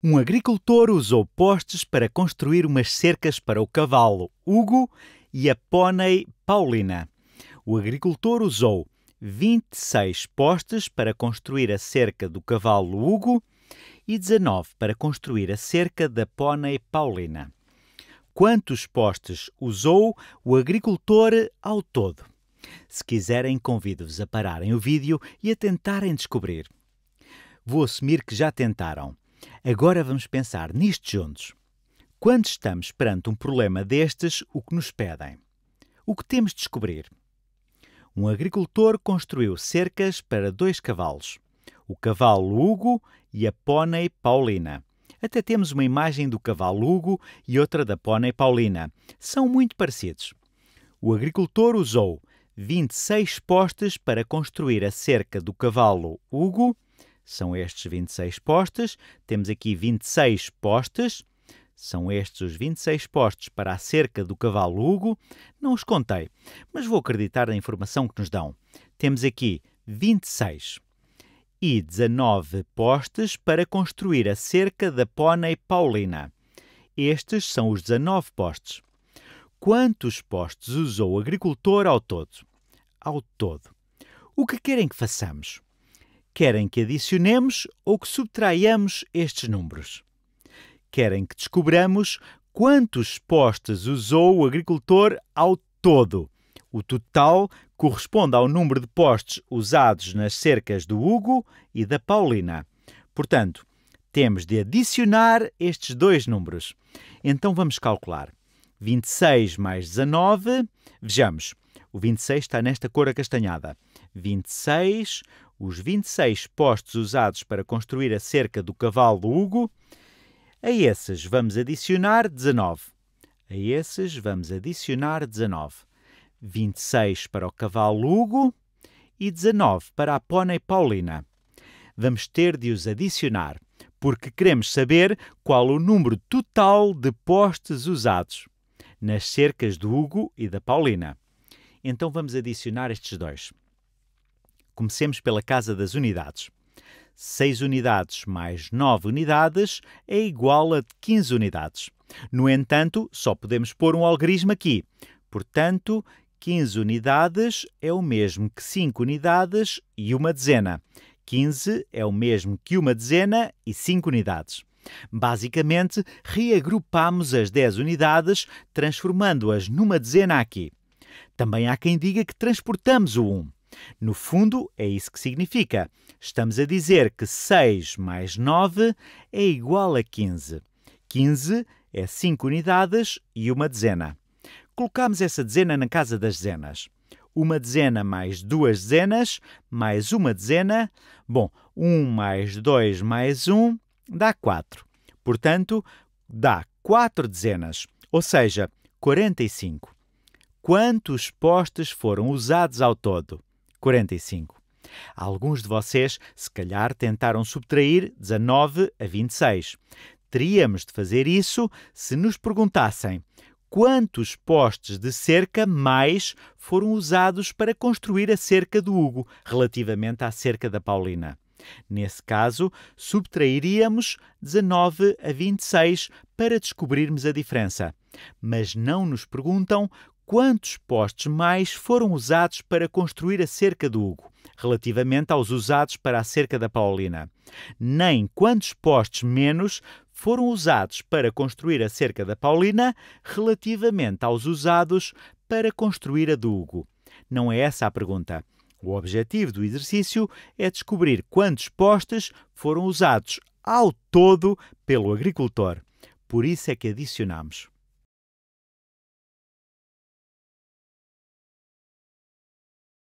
Um agricultor usou postes para construir umas cercas para o cavalo Hugo e a pônei Paulina. O agricultor usou 26 postes para construir a cerca do cavalo Hugo e 19 para construir a cerca da pônei Paulina. Quantos postes usou o agricultor ao todo? Se quiserem, convido-vos a pararem o vídeo e a tentarem descobrir. Vou assumir que já tentaram. Agora vamos pensar nisto juntos. Quando estamos perante um problema destes, o que nos pedem? O que temos de descobrir? Um agricultor construiu cercas para dois cavalos, o cavalo Hugo e a pônei Paulina. Até temos uma imagem do cavalo Hugo e outra da pônei Paulina. São muito parecidos. O agricultor usou 26 postes para construir a cerca do cavalo Hugo são estes 26 postes. Temos aqui 26 postes. São estes os 26 postes para a cerca do cavalo Hugo. Não os contei, mas vou acreditar na informação que nos dão. Temos aqui 26 e 19 postes para construir a cerca da Pônei Paulina. Estes são os 19 postes. Quantos postes usou o agricultor ao todo? Ao todo. O que querem que façamos? Querem que adicionemos ou que subtraiamos estes números. Querem que descobramos quantos postes usou o agricultor ao todo. O total corresponde ao número de postes usados nas cercas do Hugo e da Paulina. Portanto, temos de adicionar estes dois números. Então vamos calcular. 26 mais 19, vejamos, o 26 está nesta cor acastanhada. 26, os 26 postos usados para construir a cerca do cavalo Hugo, a esses vamos adicionar 19. A esses vamos adicionar 19. 26 para o cavalo Hugo e 19 para a pônei Paulina. Vamos ter de os adicionar, porque queremos saber qual o número total de postes usados nas cercas do Hugo e da Paulina. Então vamos adicionar estes dois. Comecemos pela casa das unidades. 6 unidades mais 9 unidades é igual a 15 unidades. No entanto, só podemos pôr um algarismo aqui. Portanto, 15 unidades é o mesmo que 5 unidades e uma dezena. 15 é o mesmo que uma dezena e 5 unidades. Basicamente, reagrupamos as 10 unidades, transformando-as numa dezena aqui. Também há quem diga que transportamos o 1. No fundo, é isso que significa. Estamos a dizer que 6 mais 9 é igual a 15. 15 é 5 unidades e uma dezena. Colocamos essa dezena na casa das dezenas. Uma dezena mais duas dezenas, mais uma dezena. Bom, 1 mais 2 mais 1 dá 4. Portanto, dá 4 dezenas, ou seja, 45. Quantos postes foram usados ao todo? 45. Alguns de vocês, se calhar, tentaram subtrair 19 a 26. Teríamos de fazer isso se nos perguntassem quantos postes de cerca mais foram usados para construir a cerca do Hugo relativamente à cerca da Paulina. Nesse caso, subtrairíamos 19 a 26 para descobrirmos a diferença. Mas não nos perguntam quantos postes mais foram usados para construir a cerca do Hugo, relativamente aos usados para a cerca da Paulina, nem quantos postes menos foram usados para construir a cerca da Paulina relativamente aos usados para construir a do Hugo. Não é essa a pergunta. O objetivo do exercício é descobrir quantos postes foram usados ao todo pelo agricultor. Por isso é que adicionamos.